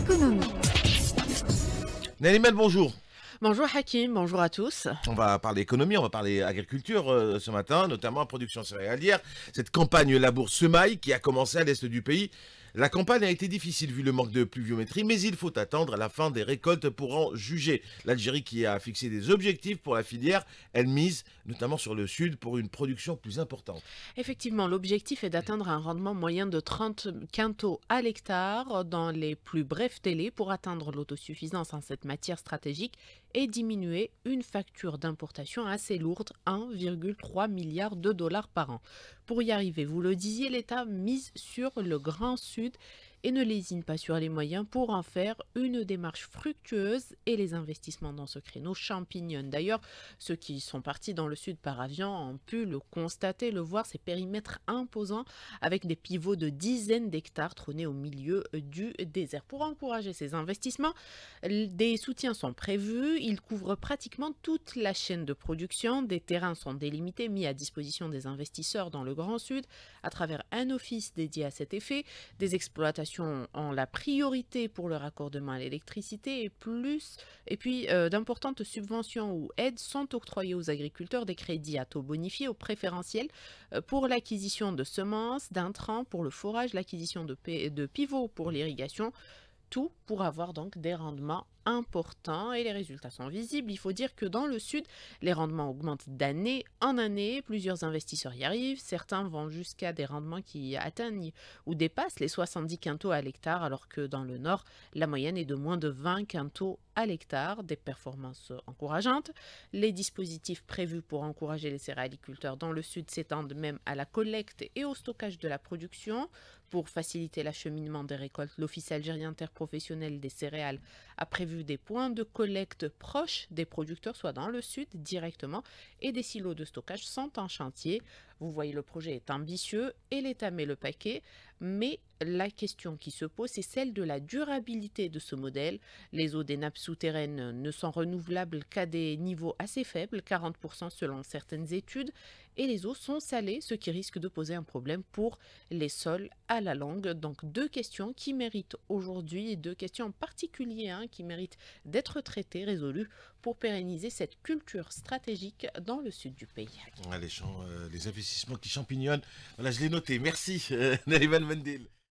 économie. bonjour. Bonjour Hakim, bonjour à tous. On va parler économie, on va parler agriculture euh, ce matin, notamment production céréalière. Cette campagne Labour Semaille qui a commencé à l'est du pays la campagne a été difficile vu le manque de pluviométrie, mais il faut attendre la fin des récoltes pour en juger. L'Algérie qui a fixé des objectifs pour la filière, elle mise notamment sur le sud pour une production plus importante. Effectivement, l'objectif est d'atteindre un rendement moyen de 30 quintaux à l'hectare dans les plus brefs délais pour atteindre l'autosuffisance en cette matière stratégique et diminuer une facture d'importation assez lourde, 1,3 milliard de dollars par an. Pour y arriver, vous le disiez, l'État mise sur le Grand Sud Gud et ne lésine pas sur les moyens pour en faire une démarche fructueuse et les investissements dans ce créneau champignonnent. D'ailleurs, ceux qui sont partis dans le sud par avion ont pu le constater, le voir, ces périmètres imposants avec des pivots de dizaines d'hectares trônés au milieu du désert. Pour encourager ces investissements, des soutiens sont prévus, ils couvrent pratiquement toute la chaîne de production, des terrains sont délimités, mis à disposition des investisseurs dans le Grand Sud, à travers un office dédié à cet effet, des exploitations ont la priorité pour le raccordement à l'électricité et plus, et puis euh, d'importantes subventions ou aides sont octroyées aux agriculteurs des crédits à taux bonifiés au préférentiel euh, pour l'acquisition de semences, d'intrants pour le forage, l'acquisition de, de pivots pour l'irrigation, tout pour avoir donc des rendements important et les résultats sont visibles. Il faut dire que dans le sud, les rendements augmentent d'année en année, plusieurs investisseurs y arrivent, certains vont jusqu'à des rendements qui atteignent ou dépassent les 70 quintaux à l'hectare, alors que dans le nord, la moyenne est de moins de 20 quintaux à l'hectare, des performances encourageantes. Les dispositifs prévus pour encourager les céréaliculteurs dans le sud s'étendent même à la collecte et au stockage de la production. Pour faciliter l'acheminement des récoltes, l'Office algérien interprofessionnel des céréales a prévu des points de collecte proches des producteurs, soit dans le sud directement, et des silos de stockage sont en chantier. Vous voyez, le projet est ambitieux et l'État met le paquet, mais la question qui se pose, c'est celle de la durabilité de ce modèle. Les eaux des nappes souterraines ne sont renouvelables qu'à des niveaux assez faibles, 40% selon certaines études, et les eaux sont salées, ce qui risque de poser un problème pour les sols à la langue. Donc deux questions qui méritent aujourd'hui, deux questions en particulier hein, qui méritent d'être traitées, résolues pour pérenniser cette culture stratégique dans le sud du pays. Euh, les, investissements qui champignonnent, voilà, je l'ai noté, merci euh, Mendel.